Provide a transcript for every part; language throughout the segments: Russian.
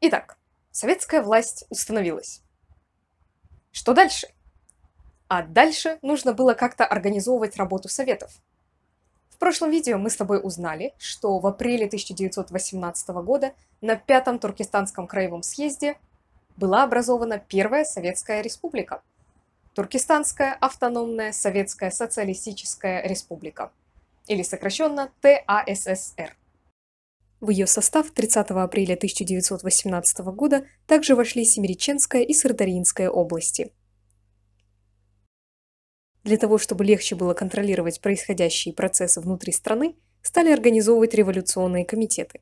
Итак, советская власть установилась. Что дальше? А дальше нужно было как-то организовывать работу советов. В прошлом видео мы с тобой узнали, что в апреле 1918 года на Пятом Туркестанском краевом съезде была образована Первая Советская Республика – Туркестанская автономная советская социалистическая республика – или сокращенно ТАССР. В ее состав 30 апреля 1918 года также вошли Семереченская и Сырдарьинская области. Для того, чтобы легче было контролировать происходящие процессы внутри страны, стали организовывать революционные комитеты.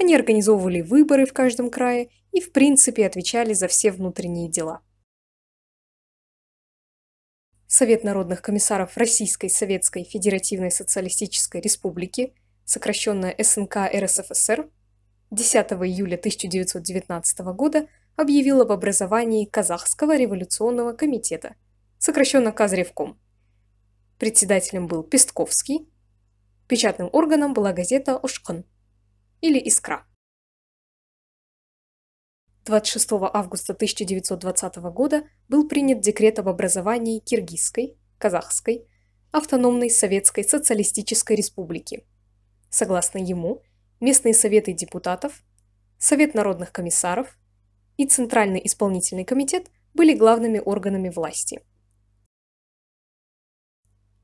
Они организовывали выборы в каждом крае и, в принципе, отвечали за все внутренние дела – Совет народных комиссаров Российской Советской Федеративной Социалистической Республики, сокращенно СНК РСФСР, 10 июля 1919 года объявил об образовании Казахского революционного комитета, сокращенно Казревком. Председателем был Пестковский, печатным органом была газета «Ушкан» или «Искра». 26 августа 1920 года был принят декрет об образовании Киргизской, Казахской, автономной Советской Социалистической Республики. Согласно ему, местные советы депутатов, Совет народных комиссаров и Центральный исполнительный комитет были главными органами власти.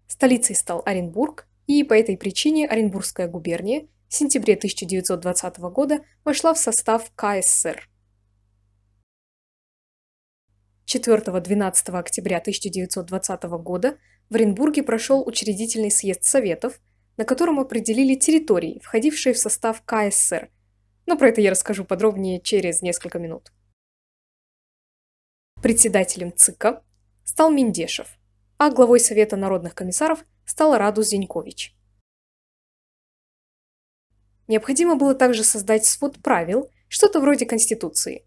Столицей стал Оренбург, и по этой причине Оренбургская губерния в сентябре 1920 года вошла в состав КСР – 4-12 октября 1920 года в Оренбурге прошел учредительный съезд Советов, на котором определили территории, входившие в состав КСР. Но про это я расскажу подробнее через несколько минут. Председателем ЦИКа стал Мендешев, а главой Совета народных комиссаров стал Раду Зенькович. Необходимо было также создать свод правил, что-то вроде Конституции.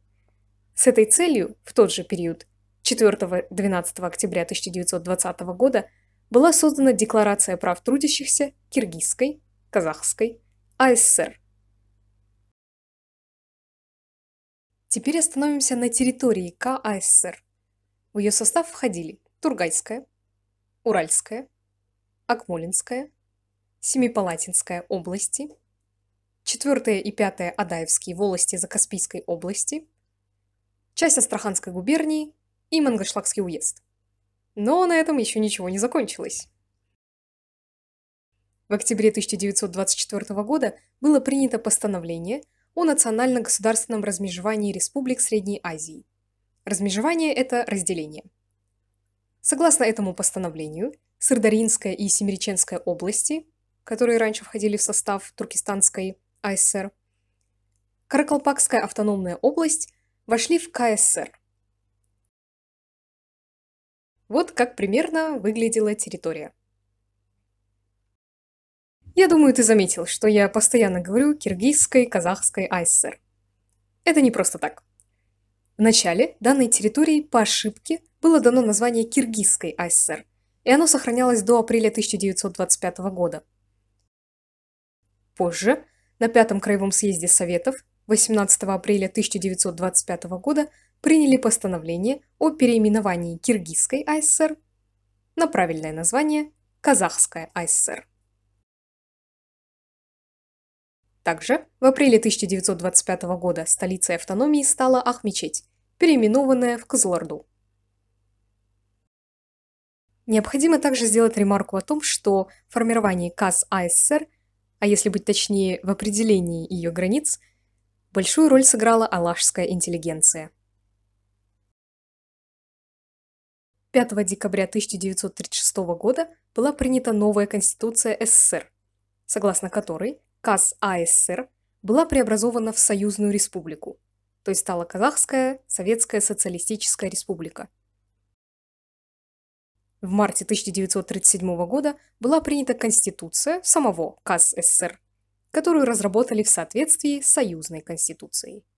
С этой целью в тот же период 4-12 октября 1920 года была создана Декларация прав трудящихся Киргизской, Казахской, АССР. Теперь остановимся на территории КАССР. В ее состав входили Тургайская, Уральская, Акмолинская, Семипалатинская области, 4 и 5 Адаевские волости Закаспийской области, часть Астраханской губернии и Мангышлакский уезд. Но на этом еще ничего не закончилось. В октябре 1924 года было принято постановление о национально-государственном размежевании республик Средней Азии. Размежевание – это разделение. Согласно этому постановлению, Сырдаринская и Семереченская области, которые раньше входили в состав Туркестанской АССР, Каракалпакская автономная область вошли в КССР. Вот как примерно выглядела территория. Я думаю, ты заметил, что я постоянно говорю киргизской, казахской АССР. Это не просто так. В начале данной территории по ошибке было дано название Киргизской АССР, и оно сохранялось до апреля 1925 года. Позже, на Пятом краевом съезде Советов, 18 апреля 1925 года, приняли постановление о переименовании Киргизской АССР на правильное название Казахская АССР. Также в апреле 1925 года столицей автономии стала Ахмечеть, переименованная в Кызылорду. Необходимо также сделать ремарку о том, что формирование КАЗ АССР, а если быть точнее в определении ее границ, большую роль сыграла алашская интеллигенция – 5 декабря 1936 года была принята новая Конституция СССР, согласно которой КАС АССР была преобразована в Союзную Республику, то есть стала Казахская Советская Социалистическая Республика. В марте 1937 года была принята Конституция самого КАС СССР, которую разработали в соответствии с Союзной Конституцией.